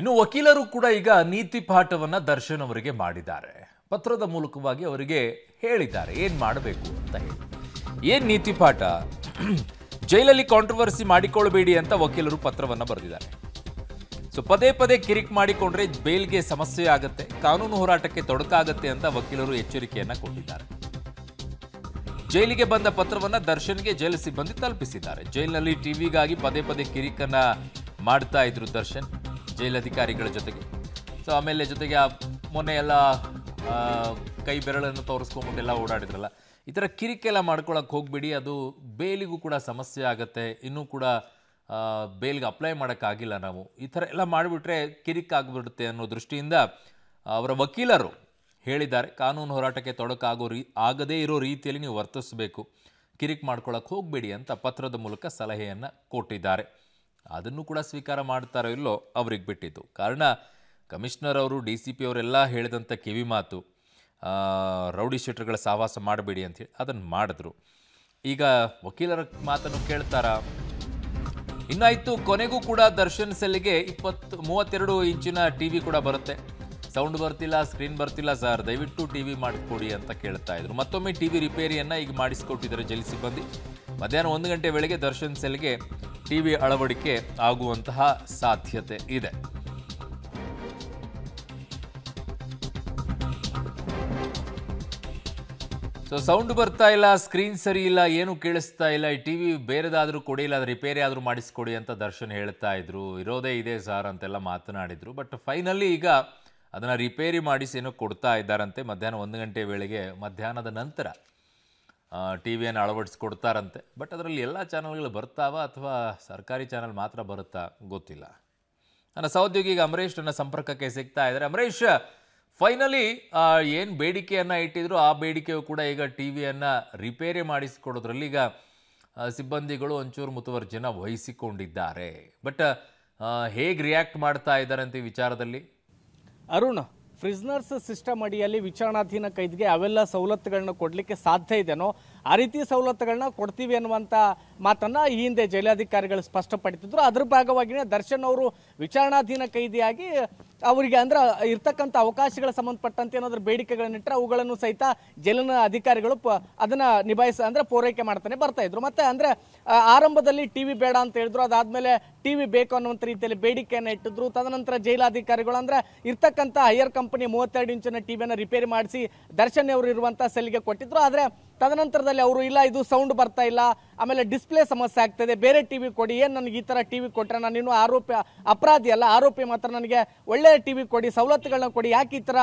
ಇನ್ನು ವಕೀಲರು ಕೂಡ ಈಗ ನೀತಿ ಪಾಠವನ್ನು ದರ್ಶನ್ ಅವರಿಗೆ ಮಾಡಿದ್ದಾರೆ ಪತ್ರದ ಮೂಲಕವಾಗಿ ಅವರಿಗೆ ಹೇಳಿದ್ದಾರೆ ಏನು ಮಾಡಬೇಕು ಅಂತ ಹೇಳಿ ಏನು ನೀತಿ ಪಾಠ ಜೈಲಲ್ಲಿ ಕಾಂಟ್ರವರ್ಸಿ ಮಾಡಿಕೊಳ್ಬೇಡಿ ಅಂತ ವಕೀಲರು ಪತ್ರವನ್ನು ಬರೆದಿದ್ದಾರೆ ಸೊ ಪದೇ ಪದೇ ಕಿರಿಕ್ ಮಾಡಿಕೊಂಡ್ರೆ ಬೇಲ್ಗೆ ಸಮಸ್ಯೆ ಆಗುತ್ತೆ ಕಾನೂನು ಹೋರಾಟಕ್ಕೆ ತೊಡಕಾಗತ್ತೆ ಅಂತ ವಕೀಲರು ಎಚ್ಚರಿಕೆಯನ್ನು ಕೊಟ್ಟಿದ್ದಾರೆ ಜೈಲಿಗೆ ಬಂದ ಪತ್ರವನ್ನು ದರ್ಶನ್ಗೆ ಜೈಲು ಸಿಬ್ಬಂದಿ ತಲುಪಿಸಿದ್ದಾರೆ ಜೈಲಿನಲ್ಲಿ ಟಿವಿಗಾಗಿ ಪದೇ ಪದೇ ಕಿರಿಕನ್ನ ಮಾಡ್ತಾ ಇದ್ರು ದರ್ಶನ್ ಜೈಲಧಿಕಾರಿಗಳ ಜೊತೆಗೆ ಸೊ ಆಮೇಲೆ ಜೊತೆಗೆ ಆ ಮೊನ್ನೆ ಎಲ್ಲ ಕೈ ಬೆರಳನ್ನು ತೋರಿಸ್ಕೊಂಬಂದೆಲ್ಲ ಓಡಾಡಿದ್ರಲ್ಲ ಈ ಥರ ಕಿರಿಕೆಲ್ಲ ಮಾಡ್ಕೊಳಕ್ಕೆ ಹೋಗಬೇಡಿ ಅದು ಬೇಲಿಗೂ ಕೂಡ ಸಮಸ್ಯೆ ಆಗುತ್ತೆ ಇನ್ನೂ ಕೂಡ ಬೇಲ್ಗೆ ಅಪ್ಲೈ ಮಾಡೋಕ್ಕಾಗಿಲ್ಲ ನಾವು ಈ ಥರ ಎಲ್ಲ ಮಾಡಿಬಿಟ್ರೆ ಆಗಿಬಿಡುತ್ತೆ ಅನ್ನೋ ದೃಷ್ಟಿಯಿಂದ ಅವರ ವಕೀಲರು ಹೇಳಿದ್ದಾರೆ ಕಾನೂನು ಹೋರಾಟಕ್ಕೆ ತೊಡಕಾಗೋ ರೀ ಆಗದೇ ಇರೋ ರೀತಿಯಲ್ಲಿ ನೀವು ವರ್ತಿಸಬೇಕು ಕಿರಿಕ್ ಮಾಡ್ಕೊಳಕ್ಕೆ ಹೋಗಬೇಡಿ ಅಂತ ಪತ್ರದ ಮೂಲಕ ಸಲಹೆಯನ್ನು ಕೊಟ್ಟಿದ್ದಾರೆ ಅದನ್ನು ಕೂಡ ಸ್ವೀಕಾರ ಮಾಡ್ತಾರೋ ಇಲ್ಲೋ ಅವ್ರಿಗೆ ಬಿಟ್ಟಿದ್ದು ಕಾರಣ ಕಮಿಷನರ್ ಅವರು ಡಿ ಸಿ ಪಿ ಅವರೆಲ್ಲ ಹೇಳಿದಂಥ ಕಿವಿ ಮಾತು ರೌಡಿ ಶೆಟ್ರ್ಗಳ ಸಹವಾಸ ಮಾಡಬೇಡಿ ಹೇಳಿ ಅದನ್ನು ಮಾಡಿದ್ರು ಈಗ ವಕೀಲರ ಮಾತನ್ನು ಕೇಳ್ತಾರಾ ಇನ್ನಾಯಿತು ಕೊನೆಗೂ ಕೂಡ ದರ್ಶನ್ ಸೆಲ್ಗೆ ಇಪ್ಪತ್ತು ಮೂವತ್ತೆರಡು ಇಂಚಿನ ಟಿ ವಿ ಕೂಡ ಬರುತ್ತೆ ಸೌಂಡ್ ಬರ್ತಿಲ್ಲ ಸ್ಕ್ರೀನ್ ಬರ್ತಿಲ್ಲ ಸರ್ ದಯವಿಟ್ಟು ಟಿ ವಿ ಮಾಡಿಕೊಡಿ ಅಂತ ಕೇಳ್ತಾ ಇದ್ರು ಮತ್ತೊಮ್ಮೆ ಟಿ ವಿ ರಿಪೇರಿಯನ್ನು ಈಗ ಮಾಡಿಸ್ಕೊಟ್ಟಿದ್ದಾರೆ ಜಲ್ಲಿ ಸಿಬ್ಬಂದಿ ಮಧ್ಯಾಹ್ನ ಒಂದು ಗಂಟೆ ವೇಳೆಗೆ ದರ್ಶನ್ ಸೆಲ್ಗೆ ಟಿವಿ ಅಳವಡಿಕೆ ಆಗುವಂತಹ ಸಾಧ್ಯತೆ ಇದೆ ಸೊ ಸೌಂಡ್ ಬರ್ತಾ ಇಲ್ಲ ಸ್ಕ್ರೀನ್ ಸರಿ ಇಲ್ಲ ಏನು ಕೇಳಿಸ್ತಾ ಇಲ್ಲ ಈ ಟಿವಿ ಬೇರೆದಾದರೂ ಕೊಡಿ ಇಲ್ಲ ರಿಪೇರಿ ಆದರೂ ಮಾಡಿಸ್ಕೊಡಿ ಅಂತ ದರ್ಶನ್ ಹೇಳ್ತಾ ಇದ್ರು ಇರೋದೇ ಇದೆ ಸರ್ ಅಂತೆಲ್ಲ ಮಾತನಾಡಿದ್ರು ಬಟ್ ಫೈನಲಿ ಈಗ ಅದನ್ನು ರಿಪೇರಿ ಮಾಡಿಸಿ ಏನೋ ಕೊಡ್ತಾ ಇದ್ದಾರಂತೆ ಮಧ್ಯಾಹ್ನ ಒಂದು ಗಂಟೆ ವೇಳೆಗೆ ಮಧ್ಯಾಹ್ನದ ನಂತರ ಟಿ ವಿಯನ್ನು ಅಳವಡಿಸ್ಕೊಡ್ತಾರಂತೆ ಬಟ್ ಅದರಲ್ಲಿ ಎಲ್ಲ ಚಾನಲ್ಗಳು ಬರ್ತಾವ ಅಥವಾ ಸರ್ಕಾರಿ ಚಾನಲ್ ಮಾತ್ರ ಬರುತ್ತಾ ಗೊತ್ತಿಲ್ಲ ನನ್ನ ಸಹೋದ್ಯೋಗಿ ಈಗ ನನ್ನ ಸಂಪರ್ಕಕ್ಕೆ ಸಿಗ್ತಾ ಇದ್ದಾರೆ ಅಮರೀಶ್ ಫೈನಲಿ ಏನು ಬೇಡಿಕೆಯನ್ನು ಇಟ್ಟಿದ್ರು ಆ ಬೇಡಿಕೆಯು ಕೂಡ ಈಗ ಟಿ ವಿಯನ್ನು ರಿಪೇರಿ ಮಾಡಿಸಿಕೊಡೋದ್ರಲ್ಲಿ ಈಗ ಸಿಬ್ಬಂದಿಗಳು ಒಂಚೂರು ಜನ ವಹಿಸಿಕೊಂಡಿದ್ದಾರೆ ಬಟ್ ಹೇಗೆ ರಿಯಾಕ್ಟ್ ಮಾಡ್ತಾ ಇದ್ದಾರೆ ಅಂತ ಈ ವಿಚಾರದಲ್ಲಿ ಅರುಣ್ ಫ್ರಿಸ್ನರ್ಸ್ ಸಿಸ್ಟಮ್ ಅಡಿಯಲ್ಲಿ ವಿಚಾರಣಾಧೀನ ಕೈದಿಗೆ ಅವೆಲ್ಲ ಸವಲತ್ತುಗಳನ್ನ ಕೊಡಲಿಕ್ಕೆ ಸಾಧ್ಯ ಇದೆಯೋ ಆ ರೀತಿ ಸವಲತ್ತುಗಳನ್ನ ಕೊಡ್ತೀವಿ ಅನ್ನುವಂಥ ಮಾತನ್ನು ಈ ಹಿಂದೆ ಜೈಲಾಧಿಕಾರಿಗಳು ಸ್ಪಷ್ಟಪಡಿಸಿದ್ರು ಅದ್ರ ಭಾಗವಾಗಿನೇ ದರ್ಶನ್ ಅವರು ವಿಚಾರಣಾಧೀನ ಕೈದಿಯಾಗಿ ಅವರಿಗೆ ಅಂದ್ರೆ ಇರ್ತಕ್ಕಂಥ ಅವಕಾಶಗಳ ಸಂಬಂಧಪಟ್ಟಂತೆ ಏನಾದರೂ ಬೇಡಿಕೆಗಳನ್ನಿಟ್ಟರೆ ಅವುಗಳನ್ನು ಸಹಿತ ಜೈಲಿನ ಅಧಿಕಾರಿಗಳು ಪ ಅದನ್ನು ನಿಭಾಯಿಸ ಅಂದರೆ ಪೂರೈಕೆ ಮಾಡ್ತಾನೆ ಬರ್ತಾ ಇದ್ರು ಮತ್ತೆ ಅಂದರೆ ಆರಂಭದಲ್ಲಿ ಟಿ ವಿ ಬೇಡ ಅಂತ ಹೇಳಿದ್ರು ಅದಾದಮೇಲೆ ಟಿ ವಿ ಬೇಕು ಅನ್ನುವಂಥ ರೀತಿಯಲ್ಲಿ ಬೇಡಿಕೆಯನ್ನು ಇಟ್ಟಿದ್ರು ತದನಂತರ ಜೈಲಾಧಿಕಾರಿಗಳು ಅಂದರೆ ಇರ್ತಕ್ಕಂಥ ಹೈಯರ್ ಕಂಪನಿ ಮೂವತ್ತೆರಡು ಇಂಚಿನ ಟಿವಿಯನ್ನು ರಿಪೇರಿ ಮಾಡಿಸಿ ದರ್ಶನ್ ಅವರು ಇರುವಂಥ ಸೆಲ್ಗೆ ಕೊಟ್ಟಿದ್ರು ಆದರೆ ತದನಂತರದಲ್ಲಿ ಅವರು ಇಲ್ಲ ಇದು ಸೌಂಡ್ ಬರ್ತಾ ಇಲ್ಲ ಆಮೇಲೆ ಡಿಸ್ಪ್ಲೇ ಸಮಸ್ಯೆ ಆಗ್ತದೆ ಬೇರೆ ಟಿ ವಿ ಕೊಡಿ ಏನು ನನಗೆ ಈ ಥರ ಟಿ ವಿ ಕೊಟ್ಟರೆ ನಾನು ಇನ್ನೂ ಆರೋಪಿ ಅಪರಾಧಿ ಅಲ್ಲ ಆರೋಪಿ ಮಾತ್ರ ನನಗೆ ಒಳ್ಳೆಯ ಟಿ ಕೊಡಿ ಸವಲತ್ತುಗಳನ್ನ ಕೊಡಿ ಯಾಕೆ ಈ ಥರ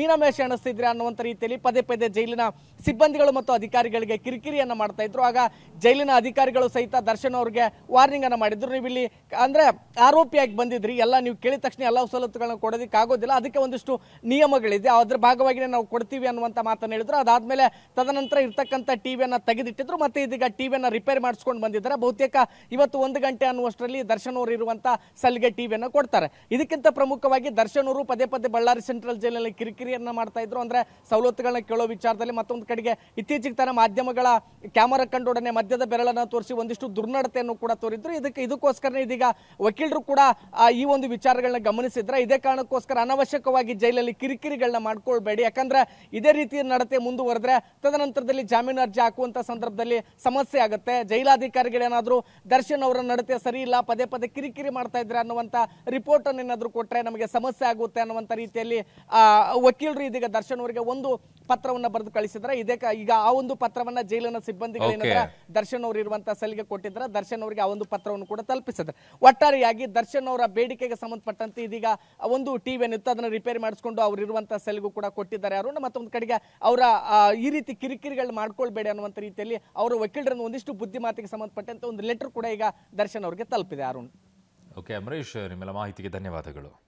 ಮೀನಮೇಷ ಎಣಿಸ್ತಿದ್ರೆ ಅನ್ನುವಂಥ ರೀತಿಯಲ್ಲಿ ಪದೇ ಪದೇ ಜೈಲಿನ ಸಿಬ್ಬಂದಿಗಳು ಮತ್ತು ಅಧಿಕಾರಿಗಳಿಗೆ ಕಿರಿಕಿರಿಯನ್ನು ಮಾಡ್ತಾ ಇದ್ರು ಆಗ ಜೈಲಿನ ಅಧಿಕಾರಿಗಳು ಸಹಿತ ದರ್ಶನ್ ಅವ್ರಿಗೆ ವಾರ್ನಿಂಗನ್ನು ಮಾಡಿದ್ರು ನೀವು ಇಲ್ಲಿ ಅಂದರೆ ಆರೋಪಿಯಾಗಿ ಬಂದಿದ್ರಿ ಎಲ್ಲ ನೀವು ಕೇಳಿದ ತಕ್ಷಣ ಎಲ್ಲ ಸವಲತ್ತುಗಳನ್ನ ಕೊಡೋದಕ್ಕೆ ಆಗೋದಿಲ್ಲ ಅದಕ್ಕೆ ಒಂದಿಷ್ಟು ನಿಯಮಗಳಿದೆ ಅದ್ರ ಭಾಗವಾಗಿ ನಾವು ಕೊಡ್ತೀವಿ ಅನ್ನುವಂಥ ಮಾತನ್ನು ಹೇಳಿದ್ರು ಅದಾದಮೇಲೆ ತದನಂತರ ನಂತರ ಇರ್ತಕ್ಕಂಥ ಟಿವಿಯನ್ನು ತೆಗೆದಿಟ್ಟಿದ್ರು ಮತ್ತೆ ಇದೀಗ ಟಿವಿಯನ್ನು ರಿಪೇರ್ ಮಾಡಿಸ್ಕೊಂಡು ಬಂದಿದ್ದಾರೆ ಬಹುತೇಕ ಇವತ್ತು ಒಂದು ಗಂಟೆ ಅನ್ನುವಷ್ಟರಲ್ಲಿ ದರ್ಶನ್ ಅವರು ಇರುವಂಥ ಸಲ್ಗೆ ಟಿವಿಯನ್ನು ಕೊಡ್ತಾರೆ ಇದಕ್ಕಿಂತ ಪ್ರಮುಖವಾಗಿ ದರ್ಶನ್ ಅವರು ಪದೇ ಪದೇ ಬಳ್ಳಾರಿ ಸೆಂಟ್ರಲ್ ಜೈಲಿನಲ್ಲಿ ಕಿರಿಕಿರಿಯನ್ನು ಮಾಡ್ತಾ ಇದ್ರು ಅಂದ್ರೆ ಸವಲತ್ತುಗಳನ್ನ ಕೇಳೋ ವಿಚಾರದಲ್ಲಿ ಮತ್ತೊಂದು ಕಡೆಗೆ ಇತ್ತೀಚೆಗೆ ತನ್ನ ಮಾಧ್ಯಮಗಳ ಕ್ಯಾಮರಾ ಕಂಡೊಡನೆ ಮಧ್ಯದ ಬೆರಳನ್ನು ತೋರಿಸಿ ಒಂದಿಷ್ಟು ದುರ್ನಡತೆಯನ್ನು ಕೂಡ ತೋರಿದ್ರು ಇದಕ್ಕೆ ಇದಕ್ಕೋಸ್ಕರನೇ ಇದೀಗ ವಕೀಲರು ಕೂಡ ಈ ಒಂದು ವಿಚಾರಗಳನ್ನ ಗಮನಿಸಿದ್ರೆ ಇದೇ ಕಾರಣಕ್ಕೋಸ್ಕರ ಅನವಶ್ಯಕವಾಗಿ ಜೈಲಲ್ಲಿ ಕಿರಿಕಿರಿಗಳನ್ನ ಮಾಡ್ಕೊಳ್ಬೇಡಿ ಯಾಕಂದ್ರೆ ಇದೇ ರೀತಿ ನಡತೆ ಮುಂದುವರೆದ್ರೆ ತದನಂತರ ನಂತರದಲ್ಲಿ ಜಾಮೀನು ಅರ್ಜಿ ಹಾಕುವಂತ ಸಂದರ್ಭದಲ್ಲಿ ಸಮಸ್ಯೆ ಆಗುತ್ತೆ ಜೈಲಾಧಿಕಾರಿಗಳೇನಾದರೂ ದರ್ಶನ್ ಅವರ ನಡತೆ ಸರಿ ಇಲ್ಲ ಪದೇ ಪದೇ ಕಿರಿಕಿರಿ ಮಾಡ್ತಾ ಇದ್ರೆ ಅನ್ನುವಂತ ರಿಪೋರ್ಟ್ ಅನ್ನು ಏನಾದರೂ ಕೊಟ್ಟರೆ ನಮಗೆ ಸಮಸ್ಯೆ ಆಗುತ್ತೆ ಅನ್ನುವಂಥ ರೀತಿಯಲ್ಲಿ ವಕೀಲರು ಇದೀಗ ದರ್ಶನ್ ಅವರಿಗೆ ಒಂದು ಪತ್ರವನ್ನು ಬರೆದು ಕಳಿಸಿದ್ರೆ ಇದೇ ಈಗ ಆ ಒಂದು ಪತ್ರವನ್ನ ಜೈಲಿನ ಸಿಬ್ಬಂದಿಗಳು ಏನಂದ್ರೆ ದರ್ಶನ್ ಅವರು ಇರುವಂತಹ ಸಲಿಗೆ ಕೊಟ್ಟಿದ್ರೆ ದರ್ಶನ್ ಅವರಿಗೆ ಆ ಒಂದು ಪತ್ರವನ್ನು ಕೂಡ ತಲುಪಿಸಿದ್ರೆ ಒಟ್ಟಾರೆಯಾಗಿ ದರ್ಶನ್ ಅವರ ಬೇಡಿಕೆಗೆ ಸಂಬಂಧಪಟ್ಟಂತೆ ಇದೀಗ ಒಂದು ಟಿವಿ ಏನಿತ್ತು ಅದನ್ನ ರಿಪೇರಿ ಮಾಡಿಸ್ಕೊಂಡು ಅವರು ಇರುವಂತಹ ಸೆಲ್ಗೂ ಕೂಡ ಕೊಟ್ಟಿದ್ದಾರೆ ಅವರು ಮತ್ತೊಂದು ಕಡೆಗೆ ಅವರ ಈ ರೀತಿ ಕಿರಿಕಿರಿ ಮಾಡ್ಕೊಳ್ಬೇಡ ಮಾಡ್ಕೊಳ್ಬೇಡಿ ಅನ್ನುವಂಥ ರೀತಿಯಲ್ಲಿ ಅವರ ವಕೀಲರನ್ನು ಒಂದಿಷ್ಟು ಬುದ್ಧಿ ಮಾತಿಗೆ ಒಂದು ಲೆಟರ್ ಕೂಡ ಈಗ ದರ್ಶನ್ ಅವರಿಗೆ ತಲುಪಿದೆ ಅರುಣ್ ಓಕೆ ಅಮರೀಶ್ ನಿಮ್ಮೆಲ್ಲ ಮಾಹಿತಿಗೆ ಧನ್ಯವಾದಗಳು